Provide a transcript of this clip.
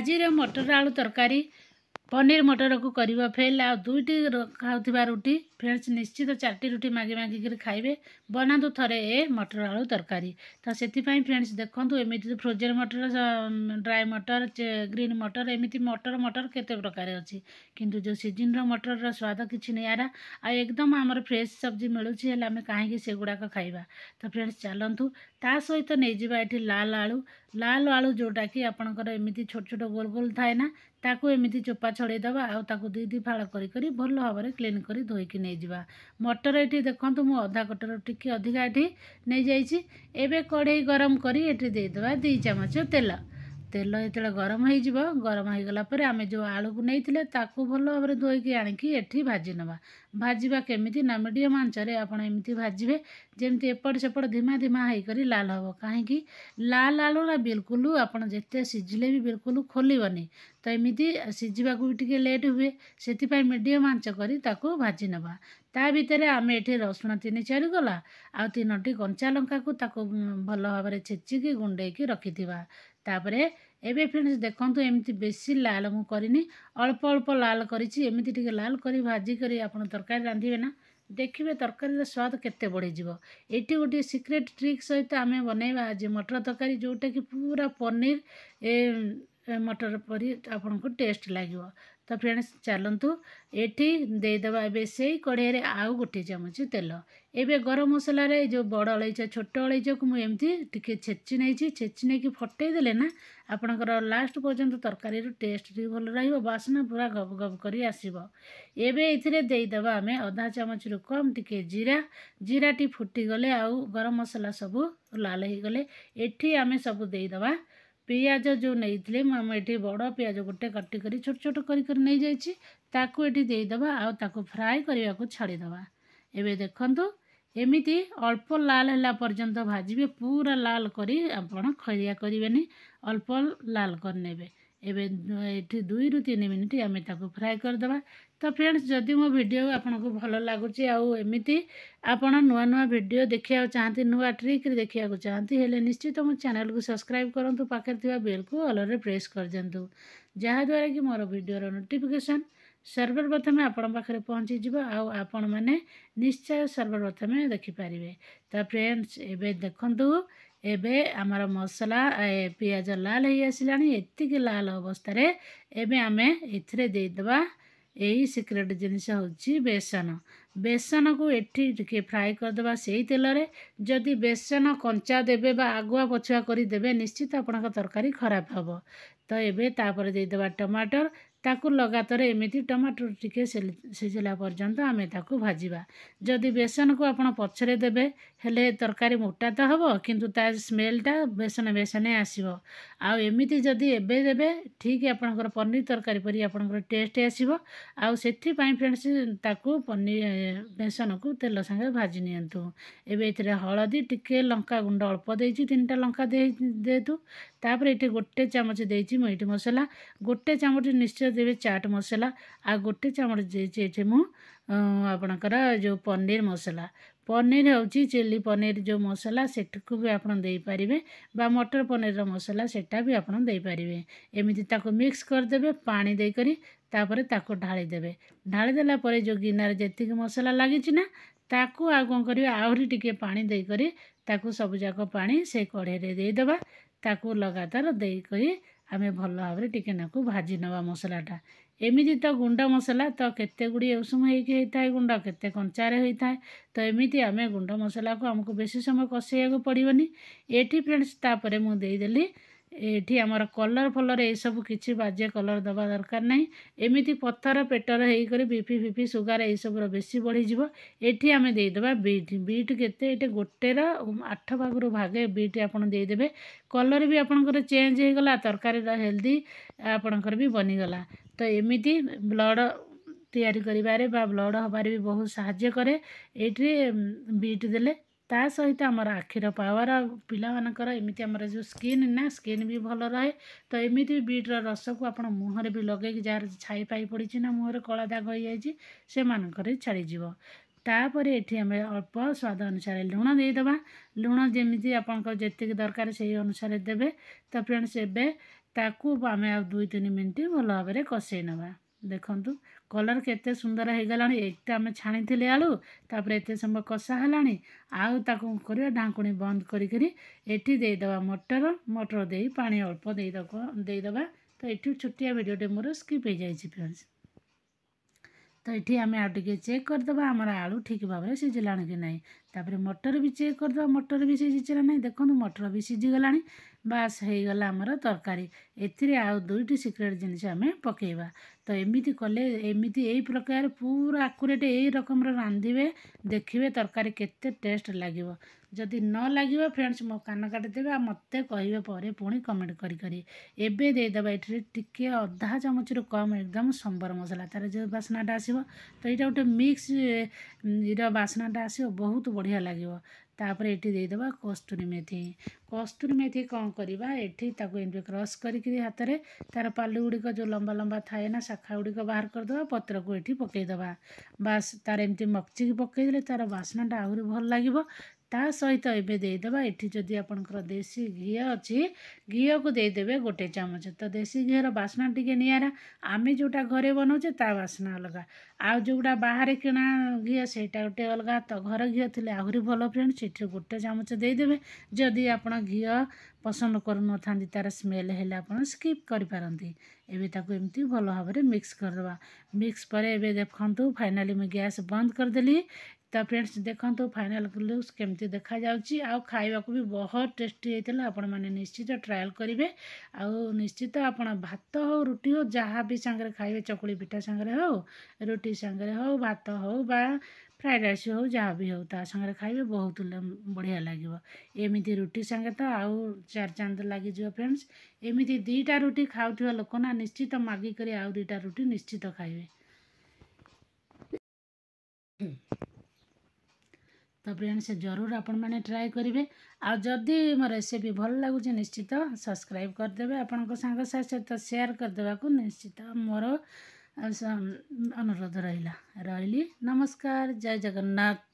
ଆଜିର ମଟର ଆଳୁ ତରକାରୀ ପନିର ମଟରକୁ କରିବା ଫେଲ୍ ଆଉ ଦୁଇଟି ଖାଉଥିବା ରୁଟି ଫ୍ରେଣ୍ଡସ୍ ନିଶ୍ଚିତ ଚାରିଟି ରୁଟି ମାଗି ମାଗିକିରି ଖାଇବେ ବନାନ୍ତୁ ଥରେ ଏ ମଟର ଆଳୁ ତରକାରୀ ତ ସେଥିପାଇଁ ଫ୍ରେଣ୍ଡସ୍ ଦେଖନ୍ତୁ ଏମିତି ଫ୍ରୋଜେନ୍ ମଟର ଡ୍ରାଏ ମଟର ଗ୍ରୀନ୍ ମଟର ଏମିତି ମଟର ମଟର କେତେ ପ୍ରକାର ଅଛି କିନ୍ତୁ ଯେଉଁ ସିଜିନ୍ର ମଟରର ସ୍ୱାଦ କିଛି ନିଆରା ଆଉ ଏକଦମ ଆମର ଫ୍ରେଶ୍ ସବଜି ମିଳୁଛି ହେଲେ ଆମେ କାହିଁକି ସେଗୁଡ଼ାକ ଖାଇବା ତ ଫ୍ରେଣ୍ଡସ୍ ଚାଲନ୍ତୁ ତା ସହିତ ନେଇଯିବା ଏଠି ଲାଲ ଆଳୁ ଲାଲ ଆଳୁ ଯେଉଁଟାକି ଆପଣଙ୍କର ଏମିତି ଛୋଟ ଛୋଟ ଗୋଲ ଗୋଲ ଥାଏ ନା ତାକୁ ଏମିତି ଚୋପା ଛଡ଼େଇଦେବା ଆଉ ତାକୁ ଦୁଇ ଦୁଇ ଫାଳ କରିକରି ଭଲ ଭାବରେ କ୍ଲିନ୍ କରି ଧୋଇକି ନେଇଯିବା ମଟର ଏଠି ଦେଖନ୍ତୁ ମୁଁ ଅଧା କଟର ଟିକିଏ ଅଧିକା ଏଠି ନେଇଯାଇଛି ଏବେ କଢ଼େଇ ଗରମ କରି ଏଠି ଦେଇଦେବା ଦୁଇ ଚାମଚ ତେଲ ତେଲ ଯେତେବେଳେ ଗରମ ହେଇଯିବ ଗରମ ହେଇଗଲା ପରେ ଆମେ ଯେଉଁ ଆଳୁକୁ ନେଇଥିଲେ ତାକୁ ଭଲ ଭାବରେ ଧୋଇକି ଆଣିକି ଏଠି ଭାଜି ଭାଜିନେବା ଭାଜିବା କେମିତି ନା ମିଡ଼ିୟମ୍ ଆଞ୍ଚରେ ଆପଣ ଏମିତି ଭାଜିବେ ଯେମିତି ଏପଟ ସେପଟ ଧିମା ଧିମା ହେଇକରି ଲାଲ ହେବ କାହିଁକି ଲାଲ ଆଳୁ ନା ବିଲକୁଲ ଆପଣ ଯେତେ ସିଝିଲେ ବି ବିଲକୁଲ ଖୋଲିବନି ତ ଏମିତି ସିଝିବାକୁ ବି ଟିକେ ଲେଟ୍ ହୁଏ ସେଥିପାଇଁ ମିଡ଼ିୟମ୍ ଆଞ୍ଚ କରି ତାକୁ ଭାଜି ଭାଜିନେବା ତା ଭିତରେ ଆମେ ଏଠି ରସୁଣ ତିନି ଚାରି ଗଲା ଆଉ ତିନୋଟି କଞ୍ଚା ଲଙ୍କାକୁ ତାକୁ ଭଲ ଭାବରେ ଛେଚିକି ଗୁଣ୍ଡେଇକି ରଖିଥିବା ତାପରେ ଏବେ ଫ୍ରେଣ୍ଡସ୍ ଦେଖନ୍ତୁ ଏମିତି ବେଶୀ ଲାଲ ମୁଁ କରିନି ଅଳ୍ପ ଅଳ୍ପ ଲାଲ କରିଛି ଏମିତି ଟିକେ ଲାଲ କରି ଭାଜି କରି ଆପଣ ତରକାରୀ ରାନ୍ଧିବେ ନା ଦେଖିବେ ତରକାରୀର ସ୍ୱାଦ କେତେ ବଢ଼ିଯିବ ଏଇଠି ଗୋଟିଏ ସିକ୍ରେଟ୍ ଟ୍ରିକ୍ ସହିତ ଆମେ ବନେଇବା ଆଜି ମଟର ତରକାରୀ ଯେଉଁଟାକି ପୁରା ପନିର ମଟର ପରି ଆପଣଙ୍କୁ ଟେଷ୍ଟ ଲାଗିବ ତ ଫ୍ରେଣ୍ଡସ୍ ଚାଲନ୍ତୁ ଏଠି ଦେଇଦେବା ଏବେ ସେଇ କଢ଼େଇରେ ଆଉ ଗୋଟିଏ ଚାମଚ ତେଲ ଏବେ ଗରମ ମସଲାରେ ଯେଉଁ ବଡ଼ ଅଳେଇଚ ଛୋଟ ଅଳେଇଚକୁ ମୁଁ ଏମିତି ଟିକିଏ ଛେଚି ନେଇଛି ଛେଚି ନେଇକି ଫଟେଇ ଦେଲେ ନା ଆପଣଙ୍କର ଲାଷ୍ଟ ପର୍ଯ୍ୟନ୍ତ ତରକାରୀର ଟେଷ୍ଟ ଟିକିଏ ଭଲ ରହିବ ବାସନା ପୁରା ଗବ ଗବ କରି ଆସିବ ଏବେ ଏଥିରେ ଦେଇଦେବା ଆମେ ଅଧା ଚାମଚରୁ କମ୍ ଟିକିଏ ଜିରା ଜିରାଟି ଫୁଟିଗଲେ ଆଉ ଗରମ ମସଲା ସବୁ ଲାଲ ହେଇଗଲେ ଏଠି ଆମେ ସବୁ ଦେଇଦେବା ପିଆଜ ଯେଉଁ ନେଇଥିଲେ ମୁଁ ଆମେ ଏଠି ବଡ଼ ପିଆଜ ଗୋଟେ କାଟି କରି ଛୋଟ ଛୋଟ କରିକରି ନେଇଯାଇଛି ତାକୁ ଏଠି ଦେଇଦେବା ଆଉ ତାକୁ ଫ୍ରାଏ କରିବାକୁ ଛାଡ଼ିଦେବା ଏବେ ଦେଖନ୍ତୁ ଏମିତି ଅଳ୍ପ ଲାଲ ହେଲା ପର୍ଯ୍ୟନ୍ତ ଭାଜିବେ ପୁରା ଲାଲ କରି ଆପଣ ଖରିଆ କରିବେନି ଅଳ୍ପ ଲାଲ କରିନେବେ ए दुई रु मिनिट मिनट आमे फ्राई गरिदि त फ्रेन्डस् जि मिडियो आउँदा भन्नु लागु आउँदै आप नुवा भिडियो देखाको चाहे न्रिक देखेको चाहँ निश्चित म को सब्सक्राइब कन् पाखे को अलरे प्रेस गरिदिन्छु जहाद्वारा कि म भिडियो नोटिफिकेसन सर्वप्रथम आउँ पा पहचिज आउँ म निश्चय सर्वप्रथम देखि पारे त फ्रेन्डस् ए ଏବେ ଆମର ମସଲା ପିଆଜ ଲାଲ ହେଇଆସିଲାଣି ଏତିକି ଲାଲ ଅବସ୍ଥାରେ ଏବେ ଆମେ ଏଥିରେ ଦେଇଦେବା ଏହି ସିକ୍ରେଟ୍ ଜିନିଷ ହେଉଛି ବେସନ ବେସନକୁ ଏଠି ଟିକିଏ ଫ୍ରାଏ କରିଦେବା ସେଇ ତେଲରେ ଯଦି ବେସନ କଞ୍ଚା ଦେବେ ବା ଆଗୁଆ ପଛୁଆ କରିଦେବେ ନିଶ୍ଚିତ ଆପଣଙ୍କ ତରକାରୀ ଖରାପ ହେବ ତ ଏବେ ତାପରେ ଦେଇଦେବା ଟମାଟର ତାକୁ ଲଗାତର ଏମିତି ଟମାଟୋ ଟିକିଏ ସିଝିଲା ପର୍ଯ୍ୟନ୍ତ ଆମେ ତାକୁ ଭାଜିବା ଯଦି ବେସନକୁ ଆପଣ ପଛରେ ଦେବେ ହେଲେ ତରକାରୀ ମୋଟା ତ ହେବ କିନ୍ତୁ ତା ସ୍ମେଲଟା ବେସନ ବେସନେ ଆସିବ ଆଉ ଏମିତି ଯଦି ଏବେ ଦେବେ ଠିକ୍ ଆପଣଙ୍କର ପନିର ତରକାରୀ ପରି ଆପଣଙ୍କର ଟେଷ୍ଟ ଆସିବ ଆଉ ସେଥିପାଇଁ ଫ୍ରେଣ୍ଡସ୍ ତାକୁ ପନିର ବେସନକୁ ତେଲ ସାଙ୍ଗରେ ଭାଜି ନିଅନ୍ତୁ ଏବେ ଏଥିରେ ହଳଦୀ ଟିକିଏ ଲଙ୍କା ଗୁଣ୍ଡ ଅଳ୍ପ ଦେଇଛି ତିନିଟା ଲଙ୍କା ଦେଇ ଦିଅନ୍ତୁ ତାପରେ ଏଠି ଗୋଟେ ଚାମଚ ଦେଇଛି ମିଟ୍ ମସଲା ଗୋଟେ ଚାମଚ ନିଶ୍ଚୟ ଦେବେ ଚାଟ୍ ମସଲା ଆଉ ଗୋଟେ ଚାମଚ ଦେଇଛି ମୁଁ ଆପଣଙ୍କର ଯେଉଁ ପନିର ମସଲା ପନିର ହେଉଛି ଚିଲି ପନିର ଯେଉଁ ମସଲା ସେଠାକୁ ବି ଆପଣ ଦେଇପାରିବେ ବା ମଟର ପନିରର ମସଲା ସେଟା ବି ଆପଣ ଦେଇପାରିବେ ଏମିତି ତାକୁ ମିକ୍ସ କରିଦେବେ ପାଣି ଦେଇକରି ତାପରେ ତାକୁ ଢାଳିଦେବେ ଢାଳିଦେଲା ପରେ ଯେଉଁ ଗିନାରେ ଯେତିକି ମସଲା ଲାଗିଛି ନା ତାକୁ ଆଉ କ'ଣ କରିବେ ଆହୁରି ଟିକିଏ ପାଣି ଦେଇକରି ତାକୁ ସବୁଯାକ ପାଣି ସେ କଢ଼େଇରେ ଦେଇଦେବା ତାକୁ ଲଗାତାର ଦେଇକରି ଆମେ ଭଲ ଭାବରେ ଟିକେ ନାକୁ ଭାଜି ନେବା ମସଲାଟା ଏମିତି ତ ଗୁଣ୍ଡ ମସଲା ତ କେତେ ଗୁଡ଼ିଏ ଉଷୁମ ହେଇକି ହେଇଥାଏ ଗୁଣ୍ଡ କେତେ କଞ୍ଚାରେ ହୋଇଥାଏ ତ ଏମିତି ଆମେ ଗୁଣ୍ଡ ମସଲାକୁ ଆମକୁ ବେଶୀ ସମୟ କଷେଇବାକୁ ପଡ଼ିବନି ଏଠି ଫ୍ରେଣ୍ଡସ୍ ତାପରେ ମୁଁ ଦେଇଦେଲି ଏଠି ଆମର କଲର୍ ଫଲର୍ ଏସବୁ କିଛି ବାଜେ କଲର୍ ଦେବା ଦରକାର ନାହିଁ ଏମିତି ପଥର ପେଟର ହେଇକରି ବିପି ଫିପି ସୁଗାର ଏଇସବୁର ବେଶୀ ବଢ଼ିଯିବ ଏଠି ଆମେ ଦେଇଦେବା ବିଟ୍ ବିଟ୍ କେତେ ଏଠି ଗୋଟେର ଆଠ ଭାଗରୁ ଭାଗେ ବିଟ୍ ଆପଣ ଦେଇଦେବେ କଲର୍ ବି ଆପଣଙ୍କର ଚେଞ୍ଜ ହେଇଗଲା ତରକାରୀର ହେଲ୍ଦି ଆପଣଙ୍କର ବି ବନିଗଲା ତ ଏମିତି ବ୍ଲଡ଼ ତିଆରି କରିବାରେ ବା ବ୍ଲଡ଼ ହେବାରେ ବି ବହୁତ ସାହାଯ୍ୟ କରେ ଏଇଠି ବିଟ୍ ଦେଲେ ତା ସହିତ ଆମର ଆଖିର ପାୱାର ଆଉ ପିଲାମାନଙ୍କର ଏମିତି ଆମର ଯେଉଁ ସ୍କିନ୍ ନା ସ୍କିନ୍ ବି ଭଲ ରହେ ତ ଏମିତି ବି ବିଟ୍ର ରସକୁ ଆପଣ ମୁହଁରେ ବି ଲଗେଇକି ଯାହାର ଛାଇ ପାଇ ପଡ଼ିଛି ନା ମୁହଁରେ କଳା ଦାଗ ହୋଇଯାଇଛି ସେମାନଙ୍କରେ ଛାଡ଼ିଯିବ ତାପରେ ଏଠି ଆମେ ଅଳ୍ପ ସ୍ୱାଦ ଅନୁସାରେ ଲୁଣ ଦେଇଦେବା ଲୁଣ ଯେମିତି ଆପଣଙ୍କ ଯେତିକି ଦରକାର ସେହି ଅନୁସାରେ ଦେବେ ତ ଫ୍ରେଣ୍ଡସ୍ ଏବେ ତାକୁ ଆମେ ଆଉ ଦୁଇ ତିନି ମିନିଟ୍ ଭଲ ଭାବରେ କଷେଇ ନେବା ଦେଖନ୍ତୁ କଲର୍ କେତେ ସୁନ୍ଦର ହୋଇଗଲାଣି ଏଇଟା ଆମେ ଛାଣିଥିଲେ ଆଳୁ ତାପରେ ଏତେ ସମୟ କଷା ହେଲାଣି ଆଉ ତାକୁ କରିବା ଢାଙ୍କୁଣୀ ବନ୍ଦ କରିକିରି ଏଠି ଦେଇଦେବା ମଟର ମଟର ଦେଇ ପାଣି ଅଳ୍ପ ଦେଇଦେବା ଦେଇଦେବା ତ ଏଠୁ ଛୋଟିଆ ଭିଡ଼ିଓଟି ମୋର ସ୍କିପ୍ ହୋଇଯାଇଛି ଫ୍ରେଣ୍ଡସ୍ ତ ଏଠି ଆମେ ଆଉ ଟିକେ ଚେକ୍ କରିଦେବା ଆମର ଆଳୁ ଠିକ୍ ଭାବରେ ସିଝିଲାଣି କି ନାହିଁ ତାପରେ ମଟର ବି ଚେକ୍ କରିଦେବା ମଟର ବି ସିଝିଛି ନା ନାହିଁ ଦେଖନ୍ତୁ ମଟର ବି ସିଝିଗଲାଣି ବାସ୍ ହେଇଗଲା ଆମର ତରକାରୀ ଏଥିରେ ଆଉ ଦୁଇଟି ସିକ୍ରେଟ୍ ଜିନିଷ ଆମେ ପକାଇବା ତ ଏମିତି କଲେ ଏମିତି ଏଇ ପ୍ରକାର ପୁରା ଆକୁରେଟ୍ ଏଇ ରକମର ରାନ୍ଧିବେ ଦେଖିବେ ତରକାରୀ କେତେ ଟେଷ୍ଟ ଲାଗିବ ଯଦି ନ ଲାଗିବ ଫ୍ରେଣ୍ଡସ୍ ମୋ କାନ କାଟିଦେବେ ଆଉ ମୋତେ କହିବା ପରେ ପୁଣି କମେଣ୍ଟ କରି କରି ଏବେ ଦେଇଦେବା ଏଠାରେ ଟିକିଏ ଅଧା ଚାମଚରୁ କମ୍ ଏକଦମ ସମ୍ବର ମସଲା ତା'ର ଯେଉଁ ବାସ୍ନାଟା ଆସିବ ତ ଏଇଟା ଗୋଟେ ମିକ୍ସର ବାସ୍ନାଟା ଆସିବ ବହୁତ ବଢ଼ିଆ ଲାଗିବ ତାପରେ ଏଠି ଦେଇଦେବା କସ୍ତୁରୀ ମେଥି କସ୍ତୁରୀ ମେଥି କ'ଣ କରିବା ଏଠି ତାକୁ ଏମିତି କ୍ରସ୍ କରିକିରି ହାତରେ ତା'ର ପାଲୁ ଗୁଡ଼ିକ ଯେଉଁ ଲମ୍ବା ଲମ୍ବା ଥାଏ ନା ଶାଖା ଗୁଡ଼ିକ ବାହାର କରିଦେବା ପତ୍ରକୁ ଏଠି ପକାଇଦେବା ବାସ୍ ତା'ର ଏମିତି ମକ୍ଚିକି ପକାଇଦେଲେ ତା'ର ବାସ୍ନାଟା ଆହୁରି ଭଲ ଲାଗିବ ତା ସହିତ ଏବେ ଦେଇଦେବା ଏଠି ଯଦି ଆପଣଙ୍କର ଦେଶୀ ଘିଅ ଅଛି ଘିଅକୁ ଦେଇଦେବେ ଗୋଟେ ଚାମଚ ତ ଦେଶୀ ଘିଅର ବାସ୍ନା ଟିକେ ନିଆରା ଆମେ ଯେଉଁଟା ଘରେ ବନାଉଛେ ତା ବାସ୍ନା ଅଲଗା ଆଉ ଯେଉଁଟା ବାହାରେ କିଣା ଘିଅ ସେଇଟା ଗୋଟେ ଅଲଗା ତ ଘର ଘିଅ ଥିଲେ ଆହୁରି ଭଲ ଫ୍ରେଣ୍ଡ ସେଥିରୁ ଗୋଟେ ଚାମଚ ଦେଇଦେବେ ଯଦି ଆପଣ ଘିଅ ପସନ୍ଦ କରୁନଥାନ୍ତି ତା'ର ସ୍ମେଲ୍ ହେଲେ ଆପଣ ସ୍କିପ୍ କରିପାରନ୍ତି ଏବେ ତାକୁ ଏମିତି ଭଲ ଭାବରେ ମିକ୍ସ କରିଦେବା ମିକ୍ସ ପରେ ଏବେ ଦେଖନ୍ତୁ ଫାଇନାଲି ମୁଁ ଗ୍ୟାସ୍ ବନ୍ଦ କରିଦେଲି ତା ଫ୍ରେଣ୍ଡସ୍ ଦେଖନ୍ତୁ ଫାଇନାଲ୍ ଲୁକ୍ସ କେମିତି ଦେଖାଯାଉଛି ଆଉ ଖାଇବାକୁ ବି ବହୁତ ଟେଷ୍ଟି ହେଇଥିଲା ଆପଣମାନେ ନିଶ୍ଚିତ ଟ୍ରାଏଲ୍ କରିବେ ଆଉ ନିଶ୍ଚିତ ଆପଣ ଭାତ ହଉ ରୁଟି ହଉ ଯାହା ବି ସାଙ୍ଗରେ ଖାଇବେ ଚକୁଳି ପିଠା ସାଙ୍ଗରେ ହଉ ରୁଟି ସାଙ୍ଗରେ ହଉ ଭାତ ହଉ ବା ଫ୍ରାଏଡ଼ ରାଇସ୍ ହେଉ ଯାହା ବି ହଉ ତା ସାଙ୍ଗରେ ଖାଇବେ ବହୁତ ବଢ଼ିଆ ଲାଗିବ ଏମିତି ରୁଟି ସାଙ୍ଗେ ତ ଆଉ ଚାରି ଚାନ୍ଦ ଲାଗିଯିବ ଫ୍ରେଣ୍ଡସ୍ ଏମିତି ଦୁଇଟା ରୁଟି ଖାଉଥିବା ଲୋକ ନା ନିଶ୍ଚିତ ମାଗିକରି ଆଉ ଦୁଇଟା ରୁଟି ନିଶ୍ଚିତ ଖାଇବେ ତ ଫ୍ରେଣ୍ଡସ୍ ଜରୁର ଆପଣମାନେ ଟ୍ରାଏ କରିବେ ଆଉ ଯଦି ମୋ ରେସିପି ଭଲ ଲାଗୁଛି ନିଶ୍ଚିତ ସବସ୍କ୍ରାଇବ୍ କରିଦେବେ ଆପଣଙ୍କ ସାଙ୍ଗସାଥି ସହିତ ସେୟାର କରିଦେବାକୁ ନିଶ୍ଚିତ ମୋର ଅନୁରୋଧ ରହିଲା ରହିଲି ନମସ୍କାର ଜୟ ଜଗନ୍ନାଥ